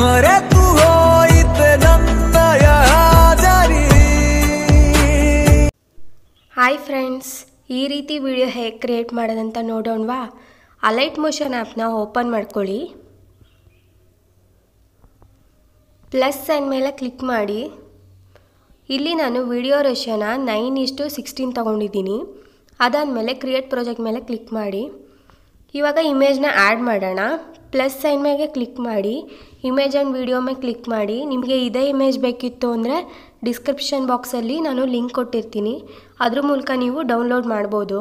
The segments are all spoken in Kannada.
ಮರೆತು ಹೋಯಿತೆ ನನ್ನಯ ಹಾಜರಿ ಹಾಯ್ ಫ್ರೆಂಡ್ಸ್ ಈ ರೀತಿ ವಿಡಿಯೋ ಹೇಗೆ ಕ್ರಿಯೇಟ್ ಮಾಡೋದಂತ ನೋಡೋಣವಾ ಅಲೈಟ್ ಮೋಷನ್ ಆ್ಯಪ್ನ ಓಪನ್ ಮಾಡ್ಕೊಳ್ಳಿ ಪ್ಲಸ್ ಸೈನ್ ಮೇಲೆ ಕ್ಲಿಕ್ ಮಾಡಿ ಇಲ್ಲಿ ನಾನು ವಿಡಿಯೋ ರೇಷನ ನೈನ್ ಇಷ್ಟು ಸಿಕ್ಸ್ಟೀನ್ ತೊಗೊಂಡಿದ್ದೀನಿ ಅದಾದಮೇಲೆ ಕ್ರಿಯೇಟ್ ಪ್ರಾಜೆಕ್ಟ್ ಮೇಲೆ ಕ್ಲಿಕ್ ಮಾಡಿ ಇವಾಗ ಇಮೇಜ್ನ ಆ್ಯಡ್ ಮಾಡೋಣ ಪ್ಲಸ್ ಸೈನ್ ಮೇಲೆ ಕ್ಲಿಕ್ ಮಾಡಿ ಇಮೇಜ್ ಆ್ಯಂಡ್ ವಿಡಿಯೋ ಮೇಲೆ ಕ್ಲಿಕ್ ಮಾಡಿ ನಿಮಗೆ ಇದೇ ಇಮೇಜ್ ಬೇಕಿತ್ತು ಅಂದರೆ ಡಿಸ್ಕ್ರಿಪ್ಷನ್ ಬಾಕ್ಸಲ್ಲಿ ನಾನು ಲಿಂಕ್ ಕೊಟ್ಟಿರ್ತೀನಿ ಅದ್ರ ಮೂಲಕ ನೀವು ಡೌನ್ಲೋಡ್ ಮಾಡ್ಬೋದು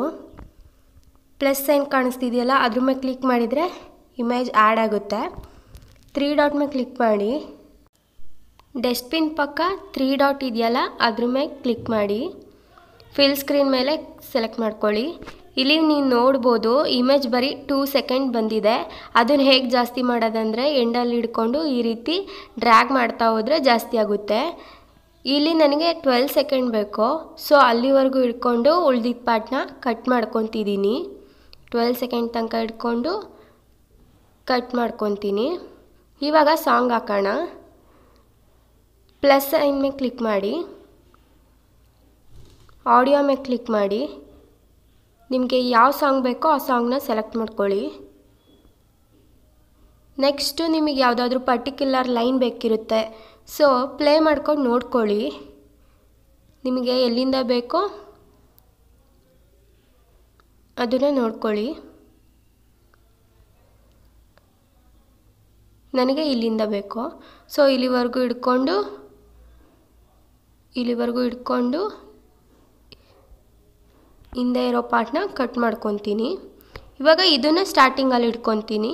ಪ್ಲಸ್ ಸೈನ್ ಕಾಣಿಸ್ತಿದೆಯಲ್ಲ ಅದ್ರ ಮೇಲೆ ಕ್ಲಿಕ್ ಮಾಡಿದರೆ ಇಮೇಜ್ ಆ್ಯಡ್ ಆಗುತ್ತೆ ತ್ರೀ ಡಾಟ್ ಮೇಲೆ ಕ್ಲಿಕ್ ಮಾಡಿ ಡಸ್ಟ್ಬಿನ್ ಪಕ್ಕ ತ್ರೀ ಡಾಟ್ ಇದೆಯಲ್ಲ ಅದ್ರ ಮೇಲೆ ಕ್ಲಿಕ್ ಮಾಡಿ ಫಿಲ್ ಸ್ಕ್ರೀನ್ ಮೇಲೆ ಸೆಲೆಕ್ಟ್ ಮಾಡ್ಕೊಳ್ಳಿ ಇಲ್ಲಿ ನೀವು ನೋಡ್ಬೋದು ಇಮೇಜ್ ಬರೀ ಟೂ ಸೆಕೆಂಡ್ ಬಂದಿದೆ ಅದನ್ನು ಹೇಗೆ ಜಾಸ್ತಿ ಮಾಡೋದಂದರೆ ಎಂಡಲ್ಲಿ ಹಿಡ್ಕೊಂಡು ಈ ರೀತಿ ಡ್ರ್ಯಾಗ್ ಮಾಡ್ತಾ ಹೋದರೆ ಜಾಸ್ತಿ ಆಗುತ್ತೆ ಇಲ್ಲಿ ನನಗೆ ಟ್ವೆಲ್ ಸೆಕೆಂಡ್ ಬೇಕು ಸೊ ಅಲ್ಲಿವರೆಗೂ ಹಿಡ್ಕೊಂಡು ಉಳ್ದಿದ್ದ ಪಾರ್ಟ್ನ ಕಟ್ ಮಾಡ್ಕೊತಿದ್ದೀನಿ ಟ್ವೆಲ್ ಸೆಕೆಂಡ್ ತನಕ ಹಿಡ್ಕೊಂಡು ಕಟ್ ಮಾಡ್ಕೊತೀನಿ ಇವಾಗ ಸಾಂಗ್ ಹಾಕೋಣ ಪ್ಲಸ್ ಸೈನ್ ಮೇಲೆ ಕ್ಲಿಕ್ ಮಾಡಿ ಆಡಿಯೋ ಮೇಲೆ ಕ್ಲಿಕ್ ಮಾಡಿ ನಿಮಗೆ ಯಾವ ಸಾಂಗ್ ಬೇಕೋ ಆ ಸಾಂಗ್ನ ಸೆಲೆಕ್ಟ್ ಮಾಡ್ಕೊಳ್ಳಿ ನೆಕ್ಸ್ಟು ನಿಮಗೆ ಯಾವುದಾದ್ರೂ ಪರ್ಟಿಕ್ಯುಲರ್ ಲೈನ್ ಬೇಕಿರುತ್ತೆ ಸೊ ಪ್ಲೇ ಮಾಡ್ಕೊಂಡು ನೋಡ್ಕೊಳ್ಳಿ ನಿಮಗೆ ಎಲ್ಲಿಂದ ಬೇಕೋ ಅದನ್ನು ನೋಡ್ಕೊಳ್ಳಿ ನನಗೆ ಇಲ್ಲಿಂದ ಬೇಕೋ ಸೊ ಇಲ್ಲಿವರೆಗೂ ಹಿಡ್ಕೊಂಡು ಇಲ್ಲಿವರೆಗೂ ಹಿಡ್ಕೊಂಡು ಹಿಂದೆ ಇರೋ ಪಾರ್ಟ್ನ ಕಟ್ ಮಾಡ್ಕೊತೀನಿ ಇವಾಗ ಇದನ್ನು ಸ್ಟಾರ್ಟಿಂಗಲ್ಲಿ ಇಟ್ಕೊತೀನಿ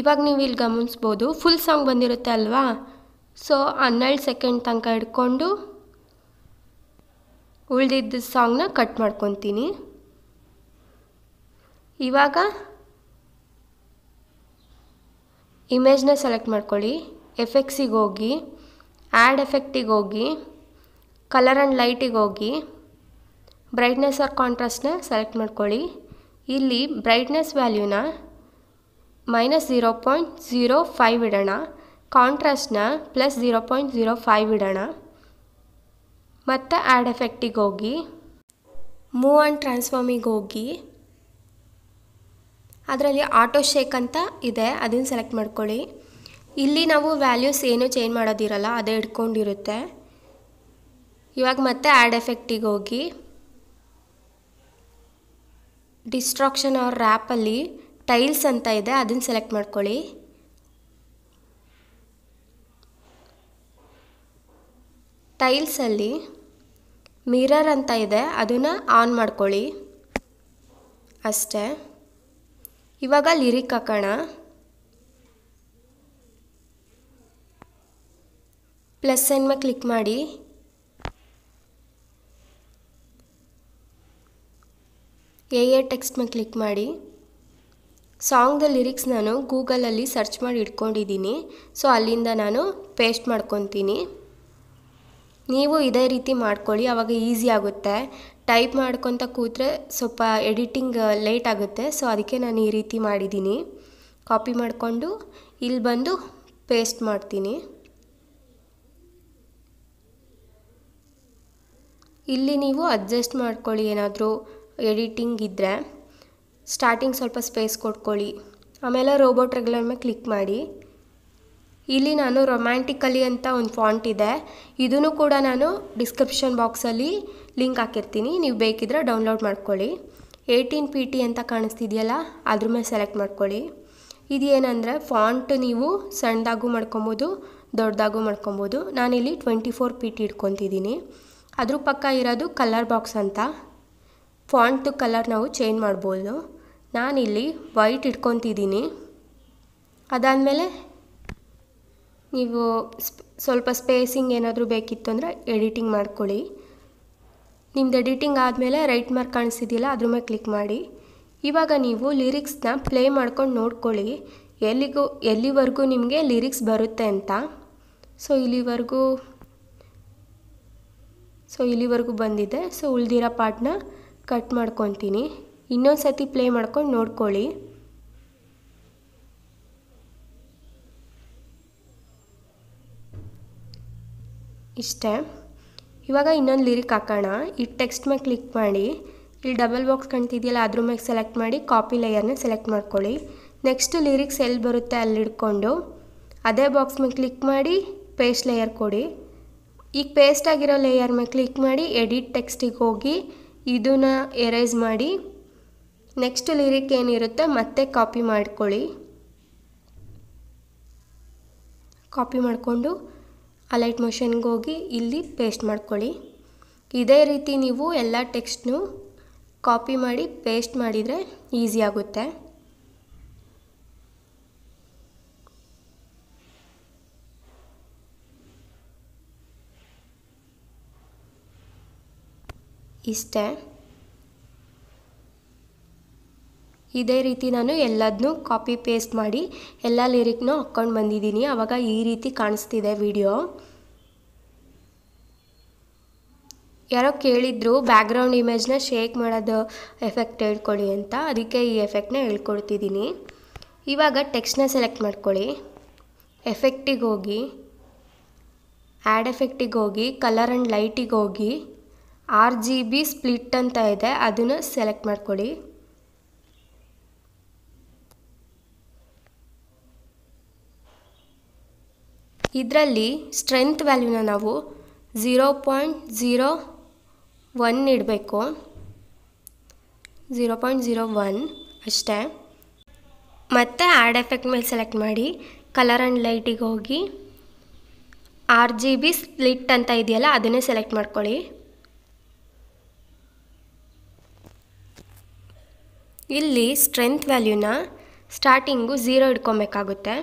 ಇವಾಗ ನೀವು ಇಲ್ಲಿ ಗಮನಿಸ್ಬೋದು ಫುಲ್ ಸಾಂಗ್ ಬಂದಿರುತ್ತೆ ಅಲ್ವಾ ಸೊ ಹನ್ನೆರಡು ಸೆಕೆಂಡ್ ತನಕ ಹಿಡ್ಕೊಂಡು ಉಳಿದಿದ್ದ ಸಾಂಗ್ನ ಕಟ್ ಮಾಡ್ಕೊತೀನಿ ಇವಾಗ ಇಮೇಜ್ನ ಸೆಲೆಕ್ಟ್ ಮಾಡ್ಕೊಳ್ಳಿ ಎಫೆಕ್ಟ್ಸಿಗೆ ಹೋಗಿ ಆ್ಯಡ್ ಎಫೆಕ್ಟಿಗೆ ಹೋಗಿ ಕಲರ್ ಆ್ಯಂಡ್ ಲೈಟಿಗೆ ಹೋಗಿ ಬ್ರೈಟ್ನೆಸ್ ಆರ್ ಕಾಂಟ್ರಾಸ್ಟ್ನ ಸೆಲೆಕ್ಟ್ ಮಾಡ್ಕೊಳ್ಳಿ ಇಲ್ಲಿ ಬ್ರೈಟ್ನೆಸ್ ವ್ಯಾಲ್ಯೂನ minus zero point zero five ಇಡೋಣ ಕಾಂಟ್ರಾಸ್ಟ್ನ plus zero point zero five ಇಡೋಣ ಮತ್ತು ಆ್ಯಡ್ ಎಫೆಕ್ಟಿಗೆ ಹೋಗಿ ಮೂವ್ ಆ್ಯಂಡ್ ಟ್ರಾನ್ಸ್ಫಾರ್ಮಿಗೆ ಹೋಗಿ ಅದರಲ್ಲಿ ಆಟೋ ಶೇಕ್ ಅಂತ ಇದೆ ಅದನ್ನು ಸೆಲೆಕ್ಟ್ ಮಾಡ್ಕೊಳ್ಳಿ ಇಲ್ಲಿ ನಾವು ವ್ಯಾಲ್ಯೂಸ್ ಏನೂ ಚೇಂಜ್ ಮಾಡೋದಿರಲ್ಲ ಅದೇ ಇಟ್ಕೊಂಡಿರುತ್ತೆ ಇವಾಗ ಮತ್ತೆ ಆ್ಯಡ್ ಎಫೆಕ್ಟಿಗೆ ಹೋಗಿ ಡಿಸ್ಟ್ರಾಕ್ಷನ್ ಅವ್ರ ರ್ಯಾಪಲ್ಲಿ ಟೈಲ್ಸ್ ಅಂತ ಇದೆ ಅದನ್ನು ಸೆಲೆಕ್ಟ್ ಮಾಡ್ಕೊಳ್ಳಿ ಟೈಲ್ಸಲ್ಲಿ ಮಿರರ್ ಅಂತ ಇದೆ ಅದನ್ನು ಆನ್ ಮಾಡ್ಕೊಳ್ಳಿ ಅಷ್ಟೇ ಇವಾಗ ಲಿರಿಕ್ ಹಾಕೋಣ ಪ್ಲಸ್ ಸೈನ್ ಮೇಲೆ ಕ್ಲಿಕ್ ಮಾಡಿ ಎ ಎ ಟೆಕ್ಸ್ಟ್ ಮೇಲೆ ಕ್ಲಿಕ್ ಮಾಡಿ ಸಾಂಗ್ದ ಲಿರಿಕ್ಸ್ ನಾನು ಗೂಗಲಲ್ಲಿ ಸರ್ಚ್ ಮಾಡಿ ಇಟ್ಕೊಂಡಿದ್ದೀನಿ ಸೊ ಅಲ್ಲಿಂದ ನಾನು ಪೇಸ್ಟ್ ಮಾಡ್ಕೊತೀನಿ ನೀವು ಇದೇ ರೀತಿ ಮಾಡ್ಕೊಳ್ಳಿ ಆವಾಗ ಈಸಿ ಆಗುತ್ತೆ ಟೈಪ್ ಮಾಡ್ಕೊತ ಕೂತ್ರೆ ಸ್ವಲ್ಪ ಎಡಿಟಿಂಗ್ ಲೇಟ್ ಆಗುತ್ತೆ ಸೊ ಅದಕ್ಕೆ ನಾನು ಈ ರೀತಿ ಮಾಡಿದ್ದೀನಿ ಕಾಪಿ ಮಾಡಿಕೊಂಡು ಇಲ್ಲಿ ಬಂದು ಪೇಸ್ಟ್ ಮಾಡ್ತೀನಿ ಇಲ್ಲಿ ನೀವು ಅಡ್ಜಸ್ಟ್ ಮಾಡ್ಕೊಳ್ಳಿ ಏನಾದರೂ ಎಡಿಟಿಂಗ್ ಇದ್ದರೆ ಸ್ಟಾರ್ಟಿಂಗ್ ಸ್ವಲ್ಪ ಸ್ಪೇಸ್ ಕೊಟ್ಕೊಳ್ಳಿ ಆಮೇಲೆ ರೋಬೋಟ್ ರೆಗ್ಯುಲರ್ ಮೇಲೆ ಕ್ಲಿಕ್ ಮಾಡಿ ಇಲ್ಲಿ ನಾನು ರೊಮ್ಯಾಂಟಿಕಲಿ ಅಂತ ಒಂದು ಫಾಂಟ್ ಇದೆ ಇದನ್ನು ಕೂಡ ನಾನು ಡಿಸ್ಕ್ರಿಪ್ಷನ್ ಬಾಕ್ಸಲ್ಲಿ ಲಿಂಕ್ ಹಾಕಿರ್ತೀನಿ ನೀವು ಬೇಕಿದ್ರೆ ಡೌನ್ಲೋಡ್ ಮಾಡ್ಕೊಳ್ಳಿ ಏಯ್ಟೀನ್ ಪಿ ಟಿ ಅಂತ ಕಾಣಿಸ್ತಿದೆಯಲ್ಲ ಅದ್ರ ಮೇಲೆ ಸೆಲೆಕ್ಟ್ ಮಾಡ್ಕೊಳ್ಳಿ ಏನಂದರೆ ಫಾಂಟ್ ನೀವು ಸಣ್ಣದಾಗೂ ಮಾಡ್ಕೊಬೋದು ದೊಡ್ಡದಾಗೂ ಮಾಡ್ಕೊಬೋದು ನಾನಿಲ್ಲಿ ಟ್ವೆಂಟಿ ಫೋರ್ ಪಿ ಟಿ ಇಟ್ಕೊತಿದ್ದೀನಿ ಅದ್ರ ಪಕ್ಕ ಇರೋದು ಕಲರ್ ಬಾಕ್ಸ್ ಅಂತ ಫಾಂಟ್ದು ಕಲರ್ ನಾವು ಚೇಂಜ್ ಮಾಡ್ಬೋದು ನಾನಿಲ್ಲಿ ವೈಟ್ ಇಟ್ಕೊತಿದ್ದೀನಿ ಅದಾದಮೇಲೆ ನೀವು ಸ್ವಲ್ಪ ಸ್ಪೇಸಿಂಗ್ ಏನಾದರೂ ಬೇಕಿತ್ತು ಅಂದರೆ ಎಡಿಟಿಂಗ್ ಮಾಡ್ಕೊಳ್ಳಿ ನಿಮ್ದು ಎಡಿಟಿಂಗ್ ಆದಮೇಲೆ ರೈಟ್ ಮಾರ್ಕ್ ಕಾಣಿಸಿದ್ದಿಲ್ಲ ಅದ್ರ ಮೇಲೆ ಕ್ಲಿಕ್ ಮಾಡಿ ಇವಾಗ ನೀವು ಲಿರಿಕ್ಸ್ನ ಪ್ಲೇ ಮಾಡ್ಕೊಂಡು ನೋಡ್ಕೊಳ್ಳಿ ಎಲ್ಲಿಗೂ ಎಲ್ಲಿವರೆಗೂ ನಿಮಗೆ ಲಿರಿಕ್ಸ್ ಬರುತ್ತೆ ಅಂತ ಸೊ ಇಲ್ಲಿವರೆಗೂ ಸೊ ಇಲ್ಲಿವರೆಗೂ ಬಂದಿದೆ ಸೊ ಉಳಿದಿರೋ ಪಾರ್ಟ್ನ ಕಟ್ ಮಾಡ್ಕೊತೀನಿ ಇನ್ನೊಂದು ಸತಿ ಪ್ಲೇ ಮಾಡ್ಕೊಂಡು ನೋಡ್ಕೊಳ್ಳಿ ಇಷ್ಟೇ ಇವಾಗ ಇನ್ನೊಂದು ಲಿರಿಕ್ ಹಾಕೋಣ ಈ ಟೆಕ್ಸ್ಟ್ ಮೇಲೆ ಕ್ಲಿಕ್ ಮಾಡಿ ಇಲ್ಲಿ ಡಬಲ್ ಬಾಕ್ಸ್ ಕಾಣ್ತಿದೆಯಲ್ಲ ಅದ್ರ ಮೇಲೆ ಸೆಲೆಕ್ಟ್ ಮಾಡಿ ಕಾಪಿ ಲೇಯರ್ನ ಸೆಲೆಕ್ಟ್ ಮಾಡ್ಕೊಳ್ಳಿ ನೆಕ್ಸ್ಟ್ ಲಿರಿಕ್ಸ್ ಎಲ್ಲಿ ಬರುತ್ತೆ ಅಲ್ಲಿ ಇಟ್ಕೊಂಡು ಅದೇ ಬಾಕ್ಸ್ ಮೇಲೆ ಕ್ಲಿಕ್ ಮಾಡಿ ಪೇಸ್ಟ್ ಲೇಯರ್ ಕೊಡಿ ಈಗ ಪೇಸ್ಟ್ ಆಗಿರೋ ಲೇಯರ್ ಮೇಲೆ ಕ್ಲಿಕ್ ಮಾಡಿ ಎಡಿಟ್ ಟೆಕ್ಸ್ಟಿಗೆ ಹೋಗಿ ಇದನ್ನ ಎರೈಸ್ ಮಾಡಿ ನೆಕ್ಸ್ಟ್ ಲಿರಿಕ್ ಏನಿರುತ್ತೆ ಮತ್ತೆ ಕಾಪಿ ಮಾಡ್ಕೊಳ್ಳಿ ಕಾಪಿ ಮಾಡಿಕೊಂಡು ಲೈಟ್ ಮೋಷನ್ಗೆ ಹೋಗಿ ಇಲ್ಲಿ ಪೇಸ್ಟ್ ಮಾಡ್ಕೊಳ್ಳಿ ಇದೇ ರೀತಿ ನೀವು ಎಲ್ಲ ಟೆಕ್ಸ್ಟ್ನು ಕಾಪಿ ಮಾಡಿ ಪೇಸ್ಟ್ ಮಾಡಿದರೆ ಈಸಿ ಆಗುತ್ತೆ ಇಷ್ಟೇ ಇದೇ ರೀತಿ ನಾನು ಎಲ್ಲದನ್ನೂ ಕಾಪಿ ಪೇಸ್ಟ್ ಮಾಡಿ ಎಲ್ಲ ಲಿರಿಕ್ನೂ ಹಾಕ್ಕೊಂಡು ಬಂದಿದ್ದೀನಿ ಆವಾಗ ಈ ರೀತಿ ಕಾಣಿಸ್ತಿದೆ ವಿಡಿಯೋ ಯಾರೋ ಕೇಳಿದ್ರು ಬ್ಯಾಕ್ಗ್ರೌಂಡ್ ಇಮೇಜ್ನ ಶೇಕ್ ಮಾಡೋದು ಎಫೆಕ್ಟ್ ಹೇಳ್ಕೊಳ್ಳಿ ಅಂತ ಅದಕ್ಕೆ ಈ ಎಫೆಕ್ಟ್ನ ಹೇಳ್ಕೊಡ್ತಿದ್ದೀನಿ ಇವಾಗ ಟೆಕ್ಸ್ಟ್ನ ಸೆಲೆಕ್ಟ್ ಮಾಡ್ಕೊಳ್ಳಿ ಎಫೆಕ್ಟಿಗೆ ಹೋಗಿ ಆ್ಯಡ್ ಎಫೆಕ್ಟಿಗೆ ಹೋಗಿ ಕಲರ್ ಆ್ಯಂಡ್ ಲೈಟಿಗೆ ಹೋಗಿ ಆರ್ ಜಿ ಬಿ ಸ್ಪ್ಲಿಟ್ ಅಂತ ಇದೆ ಅದನ್ನು ಸೆಲೆಕ್ಟ್ ಮಾಡ್ಕೊಳ್ಳಿ ಇದರಲ್ಲಿ ಸ್ಟ್ರೆಂತ್ ವ್ಯಾಲ್ಯೂನ ನಾವು ಝೀರೋ ಪಾಯಿಂಟ್ ಝೀರೋ ಒನ್ ಇಡಬೇಕು ಝೀರೋ ಪಾಯಿಂಟ್ ಝೀರೋ ಒನ್ ಅಷ್ಟೇ ಮತ್ತು ಆ್ಯಡ್ ಎಫೆಕ್ಟ್ ಮೇಲೆ ಸೆಲೆಕ್ಟ್ ಮಾಡಿ ಕಲರ್ ಆ್ಯಂಡ್ ಲೈಟಿಗೆ ಹೋಗಿ ಆರ್ ಜಿ ಬಿ ಸ್ಪ್ಲಿಟ್ ಅಂತ ಇದೆಯಲ್ಲ ಅದನ್ನೇ ಸೆಲೆಕ್ಟ್ ಮಾಡ್ಕೊಳ್ಳಿ ಇಲ್ಲಿ ಸ್ಟ್ರೆಂತ್ ವ್ಯಾಲ್ಯೂನ ಸ್ಟಾರ್ಟಿಂಗು ಝೀರೋ ಇಟ್ಕೊಬೇಕಾಗುತ್ತೆ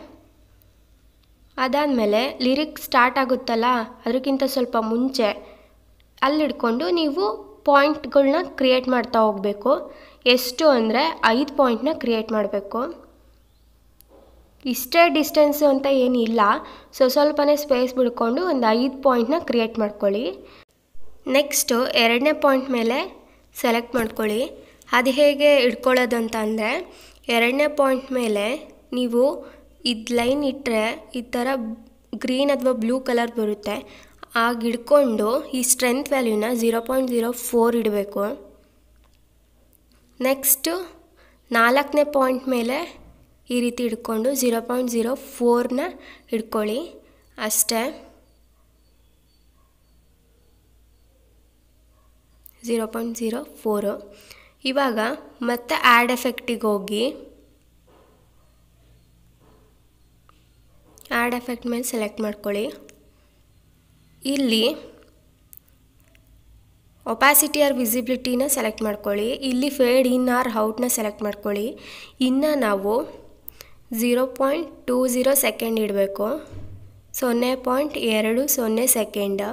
ಅದಾದಮೇಲೆ ಲಿರಿಕ್ ಸ್ಟಾರ್ಟ್ ಆಗುತ್ತಲ್ಲ ಅದಕ್ಕಿಂತ ಸ್ವಲ್ಪ ಮುಂಚೆ ಅಲ್ಲಿಡ್ಕೊಂಡು ನೀವು ಪಾಯಿಂಟ್ಗಳನ್ನ ಕ್ರಿಯೇಟ್ ಮಾಡ್ತಾ ಹೋಗಬೇಕು ಎಷ್ಟು ಅಂದರೆ ಐದು ಪಾಯಿಂಟ್ನ ಕ್ರಿಯೇಟ್ ಮಾಡಬೇಕು ಇಷ್ಟೇ ಡಿಸ್ಟೆನ್ಸು ಅಂತ ಏನಿಲ್ಲ ಸೊ ಸ್ವಲ್ಪನೇ ಸ್ಪೇಸ್ ಬಿಡ್ಕೊಂಡು ಒಂದು ಐದು ಪಾಯಿಂಟ್ನ ಕ್ರಿಯೇಟ್ ಮಾಡ್ಕೊಳ್ಳಿ ನೆಕ್ಸ್ಟು ಎರಡನೇ ಪಾಯಿಂಟ್ ಮೇಲೆ ಸೆಲೆಕ್ಟ್ ಮಾಡ್ಕೊಳ್ಳಿ ಅದು ಹೇಗೆ ಇಟ್ಕೊಳ್ಳೋದು ಅಂತ ಅಂದರೆ ಎರಡನೇ ಪಾಯಿಂಟ್ ಮೇಲೆ ನೀವು ಇದು ಲೈನ್ ಇಟ್ಟರೆ ಈ ಥರ ಗ್ರೀನ್ ಅಥವಾ ಬ್ಲೂ ಕಲರ್ ಬರುತ್ತೆ ಆಗ ಹಿಡ್ಕೊಂಡು ಈ ಸ್ಟ್ರೆಂತ್ ವ್ಯಾಲ್ಯೂನ ಝೀರೋ ಪಾಯಿಂಟ್ ಝೀರೋ ಫೋರ್ ಇಡಬೇಕು ನೆಕ್ಸ್ಟು ನಾಲ್ಕನೇ ಪಾಯಿಂಟ್ ಮೇಲೆ ಈ ರೀತಿ ಹಿಡ್ಕೊಂಡು ಝೀರೋ ಪಾಯಿಂಟ್ ಝೀರೋ ಫೋರ್ನ ಹಿಡ್ಕೊಳ್ಳಿ ಅಷ್ಟೇ ಝೀರೋ ಪಾಯಿಂಟ್ ಝೀರೋ ಫೋರು ಇವಾಗ ಮತ್ತೆ ಆ್ಯಡ್ ಎಫೆಕ್ಟಿಗೆ ಹೋಗಿ ಆ್ಯಡ್ ಎಫೆಕ್ಟ್ ಮೇಲೆ ಸೆಲೆಕ್ಟ್ ಮಾಡ್ಕೊಳ್ಳಿ ಇಲ್ಲಿ ಒಪಾಸಿಟಿ ಆರ್ ವಿಸಿಬಿಲಿಟಿನ ಸೆಲೆಕ್ಟ್ ಮಾಡ್ಕೊಳ್ಳಿ ಇಲ್ಲಿ ಫೇಡ್ ಇನ್ ಆರ್ ಔಟ್ನ ಸೆಲೆಕ್ಟ್ ಮಾಡ್ಕೊಳ್ಳಿ ಇನ್ನು ನಾವು zero point two zero second ಇಡಬೇಕು ಸೊನ್ನೆ ಪಾಯಿಂಟ್ ಎರಡು ಸೊನ್ನೆ ಸೆಕೆಂಡ್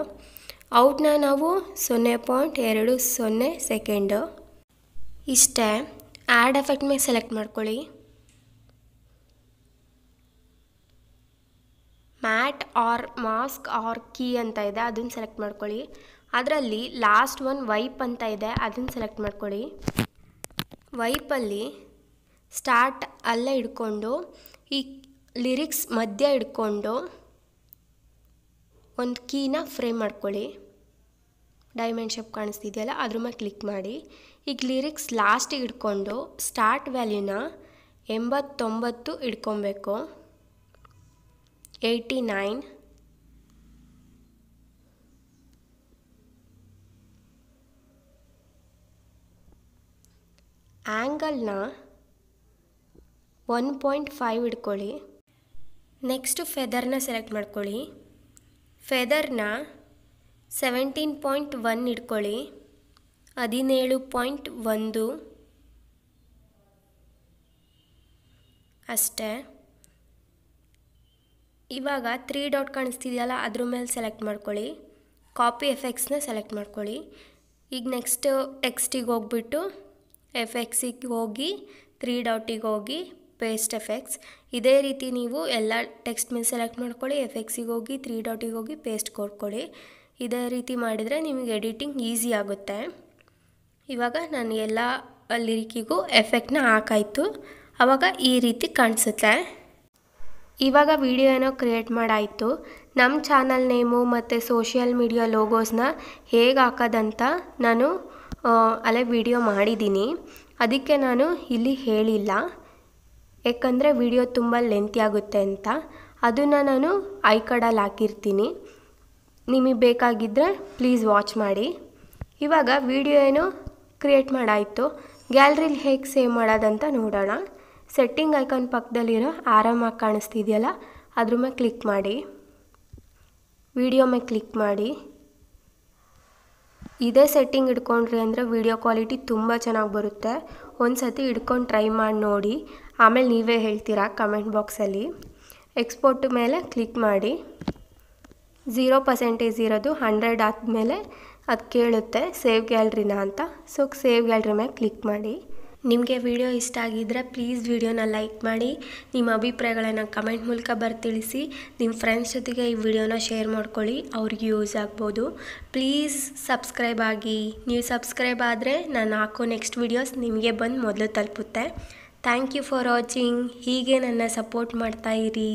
ಔಟ್ನ ನಾವು ಸೊನ್ನೆ ಪಾಯಿಂಟ್ ಎರಡು ಸೊನ್ನೆ ಸೆಕೆಂಡ್ ಇಷ್ಟೇ ಆ್ಯಡ್ ಎಫೆಕ್ಟ್ ಮೇಲೆ ಸೆಲೆಕ್ಟ್ ಮಾಡ್ಕೊಳ್ಳಿ matte or mask or key ಅಂತ ಇದೆ ಅದನ್ನ ಸೆಲೆಕ್ಟ್ ಮಾಡ್ಕೊಳ್ಳಿ ಅದರಲ್ಲಿ ಲಾಸ್ಟ್ ಒನ್ ವೈಪ್ ಅಂತ ಇದೆ ಅದನ್ನು ಸೆಲೆಕ್ಟ್ ಮಾಡ್ಕೊಳ್ಳಿ ವೈಪಲ್ಲಿ ಸ್ಟಾರ್ಟ್ ಅಲ್ಲೇ ಇಡ್ಕೊಂಡು ಈ ಲಿರಿಕ್ಸ್ ಮಧ್ಯ ಇಡ್ಕೊಂಡು ಒಂದು ಕೀನ ಫ್ರೇಮ್ ಮಾಡ್ಕೊಳ್ಳಿ ಡೈಮಂಡ್ ಶೇಪ್ ಕಾಣಿಸ್ತಿದೆಯಲ್ಲ ಅದ್ರ ಮೇಲೆ ಕ್ಲಿಕ್ ಮಾಡಿ ಈಗ ಲಿರಿಕ್ಸ್ ಲಾಸ್ಟ್ ಇಟ್ಕೊಂಡು ಸ್ಟಾರ್ಟ್ ವ್ಯಾಲ್ಯೂನ ಎಂಬತ್ತೊಂಬತ್ತು ಇಟ್ಕೊಬೇಕು ಏಯ್ಟಿ ನೈನ್ ಆ್ಯಂಗಲ್ನ ಒನ್ ಪಾಯಿಂಟ್ ಫೈವ್ ಇಟ್ಕೊಳ್ಳಿ ನೆಕ್ಸ್ಟು ಫೆದರ್ನ ಸೆಲೆಕ್ಟ್ ಮಾಡ್ಕೊಳ್ಳಿ ಫೆದರ್ನ ಸೆವೆಂಟೀನ್ ಪಾಯಿಂಟ್ ಒನ್ ಇಟ್ಕೊಳ್ಳಿ ಹದಿನೇಳು ಪಾಯಿಂಟ್ ಒಂದು ಅಷ್ಟೇ ಇವಾಗ ತ್ರೀ ಡಾಟ್ ಕಾಣಿಸ್ತಿದೆಯಲ್ಲ ಅದ್ರ ಮೇಲೆ ಸೆಲೆಕ್ಟ್ ಮಾಡ್ಕೊಳ್ಳಿ ಕಾಪಿ ಎಫೆಕ್ಸ್ನ ಸೆಲೆಕ್ಟ್ ಮಾಡ್ಕೊಳ್ಳಿ ಈಗ ನೆಕ್ಸ್ಟ್ ಟೆಕ್ಸ್ಟಿಗೆ ಹೋಗ್ಬಿಟ್ಟು ಎಫೆಕ್ಸಿಗೆ ಹೋಗಿ ತ್ರೀ ಡಾಟಿಗೆ ಹೋಗಿ ಪೇಸ್ಟ್ ಎಫೆಕ್ಸ್ ಇದೇ ರೀತಿ ನೀವು ಎಲ್ಲ ಟೆಕ್ಸ್ಟ್ ಮೇಲೆ ಸೆಲೆಕ್ಟ್ ಮಾಡ್ಕೊಳ್ಳಿ ಎಫೆಕ್ಸಿಗೆ ಹೋಗಿ ತ್ರೀ ಡಾಟಿಗೆ ಹೋಗಿ ಪೇಸ್ಟ್ ಕೊಡ್ಕೊಳ್ಳಿ ಇದೇ ರೀತಿ ಮಾಡಿದರೆ ನಿಮಗೆ ಎಡಿಟಿಂಗ್ ಈಸಿ ಆಗುತ್ತೆ ಇವಾಗ ನಾನು ಎಲ್ಲ ಲಿರಿಕಿಗೂ ಎಫೆಕ್ಟ್ನ ಹಾಕಾಯಿತು ಆವಾಗ ಈ ರೀತಿ ಕಾಣಿಸುತ್ತೆ ಇವಾಗ ಏನೋ ಕ್ರಿಯೇಟ್ ಮಾಡಾಯಿತು ನಮ್ಮ ಚಾನಲ್ ನೇಮು ಮತ್ತು ಸೋಷಿಯಲ್ ಮೀಡಿಯಾ ಲೋಗೋಸ್ನ ಹೇಗೆ ಹಾಕೋದಂತ ನಾನು ಅಲ್ಲೇ ವಿಡಿಯೋ ಮಾಡಿದ್ದೀನಿ ಅದಕ್ಕೆ ನಾನು ಇಲ್ಲಿ ಹೇಳಿಲ್ಲ ಯಾಕಂದರೆ ವಿಡಿಯೋ ತುಂಬ ಲೆಂತಿ ಆಗುತ್ತೆ ಅಂತ ಅದನ್ನು ನಾನು ಐ ಕಾರ್ಡಲ್ಲಿ ಹಾಕಿರ್ತೀನಿ ನಿಮಗೆ ಬೇಕಾಗಿದ್ದರೆ ಪ್ಲೀಸ್ ವಾಚ್ ಮಾಡಿ ಇವಾಗ ವಿಡಿಯೋ ಏನು ಕ್ರಿಯೇಟ್ ಮಾಡಾಯಿತು ಗ್ಯಾಲ್ರಿಲಿ ಹೇಗೆ ಸೇವ್ ಮಾಡೋದಂತ ನೋಡೋಣ ಸೆಟ್ಟಿಂಗ್ ಐಕಾನ್ ಪಕ್ಕದಲ್ಲಿರೋ ಆರಾಮಾಗಿ ಕಾಣಿಸ್ತಿದೆಯಲ್ಲ ಅದ್ರ ಮೇಲೆ ಕ್ಲಿಕ್ ಮಾಡಿ ವಿಡಿಯೋ ಮೇಲೆ ಕ್ಲಿಕ್ ಮಾಡಿ ಇದೇ ಸೆಟ್ಟಿಂಗ್ ಇಟ್ಕೊಂಡ್ರಿ ಅಂದರೆ ವಿಡಿಯೋ ಕ್ವಾಲಿಟಿ ತುಂಬ ಚೆನ್ನಾಗಿ ಬರುತ್ತೆ ಒಂದು ಸತಿ ಹಿಡ್ಕೊಂಡು ಟ್ರೈ ಮಾಡಿ ನೋಡಿ ಆಮೇಲೆ ನೀವೇ ಹೇಳ್ತೀರಾ ಕಮೆಂಟ್ ಬಾಕ್ಸಲ್ಲಿ ಎಕ್ಸ್ಪೋರ್ಟ್ ಮೇಲೆ ಕ್ಲಿಕ್ ಮಾಡಿ ಝೀರೋ ಪರ್ಸೆಂಟೇಜ್ ಇರೋದು ಹಂಡ್ರೆಡ್ ಆದಮೇಲೆ ಅದು ಕೇಳುತ್ತೆ ಸೇವ್ ಗ್ಯಾಲ್ರಿನಾ ಅಂತ ಸೊ ಸೇವ್ ಗ್ಯಾಲ್ರಿ ಮೇಲೆ ಕ್ಲಿಕ್ ಮಾಡಿ ನಿಮಗೆ ವಿಡಿಯೋ ಇಷ್ಟ ಆಗಿದ್ದರೆ ಪ್ಲೀಸ್ ವಿಡಿಯೋನ ಲೈಕ್ ಮಾಡಿ ನಿಮ್ಮ ಅಭಿಪ್ರಾಯಗಳನ್ನು ಕಮೆಂಟ್ ಮೂಲಕ ಬರ್ತಿಳಿಸಿ ನಿಮ್ಮ ಫ್ರೆಂಡ್ಸ್ ಜೊತೆಗೆ ಈ ವಿಡಿಯೋನ ಶೇರ್ ಮಾಡ್ಕೊಳ್ಳಿ ಅವ್ರಿಗೆ ಯೂಸ್ ಆಗ್ಬೋದು ಪ್ಲೀಸ್ ಸಬ್ಸ್ಕ್ರೈಬ್ ಆಗಿ ನೀವು ಸಬ್ಸ್ಕ್ರೈಬ್ ಆದರೆ ನಾನು ಹಾಕೋ ನೆಕ್ಸ್ಟ್ ವಿಡಿಯೋಸ್ ನಿಮಗೆ ಬಂದು ಮೊದಲು ತಲುಪುತ್ತೆ ಥ್ಯಾಂಕ್ ಯು ಫಾರ್ ವಾಚಿಂಗ್ ಹೀಗೆ ನನ್ನ ಸಪೋರ್ಟ್ ಮಾಡ್ತಾಯಿರಿ